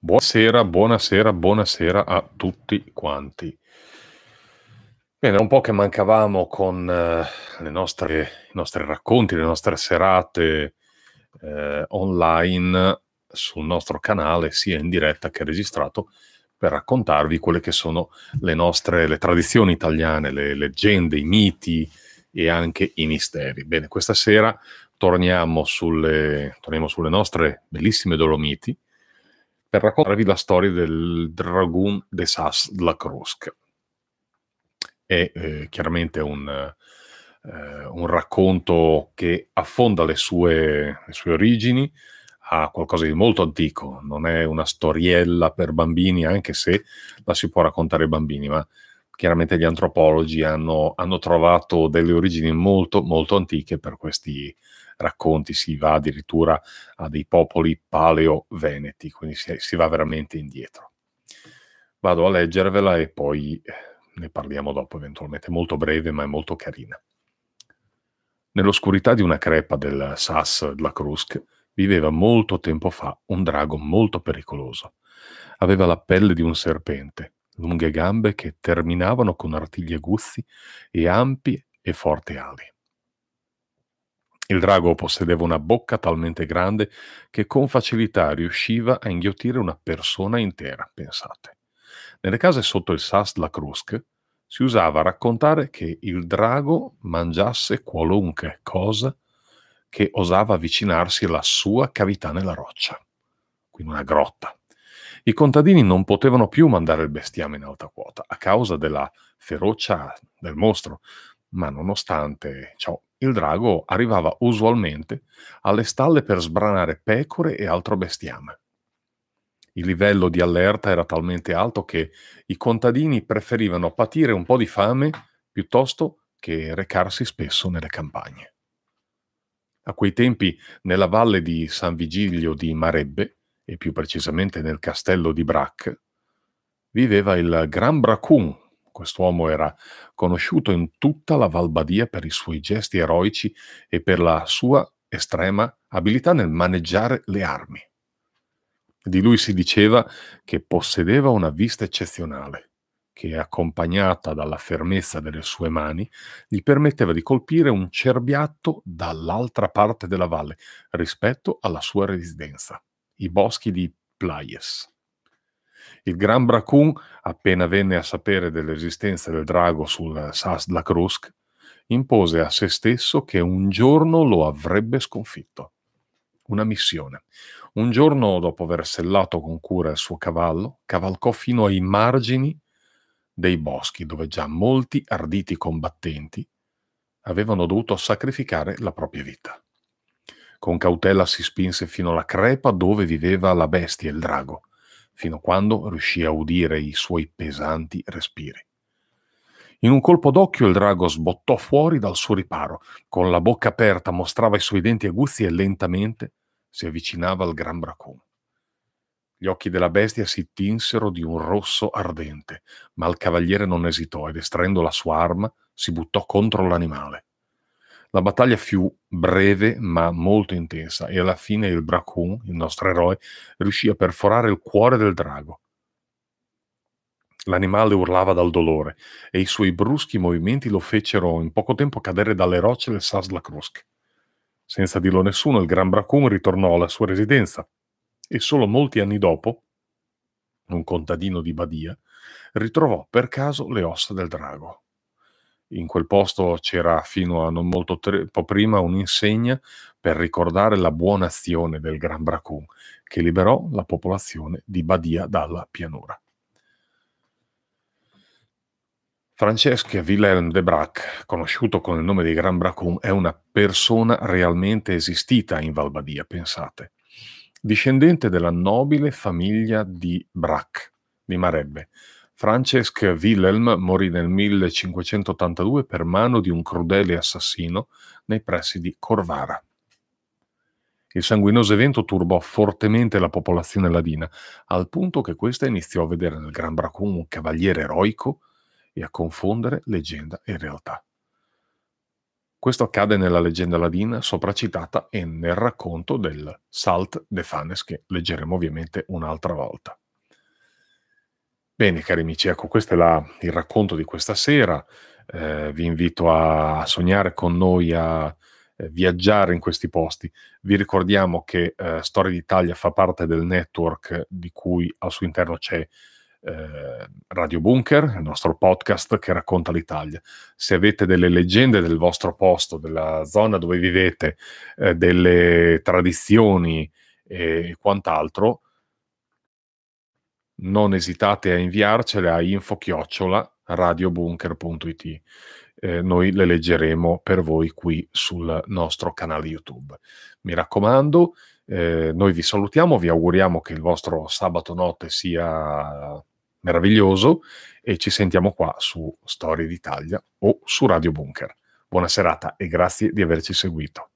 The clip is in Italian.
Buonasera, buonasera, buonasera a tutti quanti. Bene, era un po' che mancavamo con eh, nostre, i nostri racconti, le nostre serate eh, online sul nostro canale, sia in diretta che registrato, per raccontarvi quelle che sono le nostre le tradizioni italiane, le leggende, i miti e anche i misteri. Bene, questa sera torniamo sulle, torniamo sulle nostre bellissime Dolomiti per raccontarvi la storia del Dragoon de Sas de la Crosca. È eh, chiaramente un, eh, un, racconto che affonda le sue, le sue, origini a qualcosa di molto antico, non è una storiella per bambini, anche se la si può raccontare ai bambini, ma chiaramente gli antropologi hanno, hanno trovato delle origini molto, molto antiche per questi racconti, si va addirittura a dei popoli paleo-veneti, quindi si, si va veramente indietro. Vado a leggervela e poi eh, ne parliamo dopo eventualmente, molto breve ma è molto carina. Nell'oscurità di una crepa del Sas la Krusk viveva molto tempo fa un drago molto pericoloso. Aveva la pelle di un serpente, lunghe gambe che terminavano con artigli aguzzi e ampie e forti ali. Il drago possedeva una bocca talmente grande che con facilità riusciva a inghiottire una persona intera, pensate. Nelle case sotto il Sas la Crusque si usava raccontare che il drago mangiasse qualunque cosa che osava avvicinarsi alla sua cavità nella roccia, quindi una grotta. I contadini non potevano più mandare il bestiame in alta quota a causa della ferocia del mostro, ma nonostante ciò il drago arrivava usualmente alle stalle per sbranare pecore e altro bestiame. Il livello di allerta era talmente alto che i contadini preferivano patire un po' di fame piuttosto che recarsi spesso nelle campagne. A quei tempi, nella valle di San Vigilio di Marebbe, e più precisamente nel castello di Brac, viveva il Gran Bracun. Quest'uomo era conosciuto in tutta la Valbadia per i suoi gesti eroici e per la sua estrema abilità nel maneggiare le armi. Di lui si diceva che possedeva una vista eccezionale, che accompagnata dalla fermezza delle sue mani gli permetteva di colpire un cerbiatto dall'altra parte della valle rispetto alla sua residenza i boschi di Playes. Il gran Bracun, appena venne a sapere dell'esistenza del drago sul Sas la Crusque, impose a se stesso che un giorno lo avrebbe sconfitto. Una missione. Un giorno, dopo aver sellato con cura il suo cavallo, cavalcò fino ai margini dei boschi, dove già molti arditi combattenti avevano dovuto sacrificare la propria vita. Con cautela si spinse fino alla crepa dove viveva la bestia e il drago, fino a quando riuscì a udire i suoi pesanti respiri. In un colpo d'occhio il drago sbottò fuori dal suo riparo, con la bocca aperta mostrava i suoi denti aguzzi e lentamente si avvicinava al gran bracone. Gli occhi della bestia si tinsero di un rosso ardente, ma il cavaliere non esitò ed estraendo la sua arma si buttò contro l'animale. La battaglia fu breve ma molto intensa e alla fine il Bracun, il nostro eroe, riuscì a perforare il cuore del drago. L'animale urlava dal dolore e i suoi bruschi movimenti lo fecero in poco tempo cadere dalle rocce del Saslakrusk. Senza dirlo a nessuno, il Gran Bracun ritornò alla sua residenza e solo molti anni dopo, un contadino di Badia, ritrovò per caso le ossa del drago in quel posto c'era fino a non molto tempo prima un'insegna per ricordare la buona azione del Gran Bracun che liberò la popolazione di Badia dalla pianura. Francesca Wilhelm de Brac, conosciuto con il nome di Gran Bracun, è una persona realmente esistita in Valbadia, pensate. Discendente della nobile famiglia di Brac, di Marebbe, Francesc Wilhelm morì nel 1582 per mano di un crudele assassino nei pressi di Corvara. Il sanguinoso evento turbò fortemente la popolazione ladina, al punto che questa iniziò a vedere nel Gran Bracun un cavaliere eroico e a confondere leggenda e realtà. Questo accade nella leggenda ladina sopracitata e nel racconto del Salt de Fanes, che leggeremo ovviamente un'altra volta. Bene, cari amici, ecco, questo è la, il racconto di questa sera. Eh, vi invito a sognare con noi, a eh, viaggiare in questi posti. Vi ricordiamo che eh, Storia d'Italia fa parte del network di cui al suo interno c'è eh, Radio Bunker, il nostro podcast che racconta l'Italia. Se avete delle leggende del vostro posto, della zona dove vivete, eh, delle tradizioni e quant'altro, non esitate a inviarcele a info-radiobunker.it. Eh, noi le leggeremo per voi qui sul nostro canale YouTube. Mi raccomando, eh, noi vi salutiamo, vi auguriamo che il vostro sabato notte sia meraviglioso e ci sentiamo qua su Storie d'Italia o su Radio Bunker. Buona serata e grazie di averci seguito.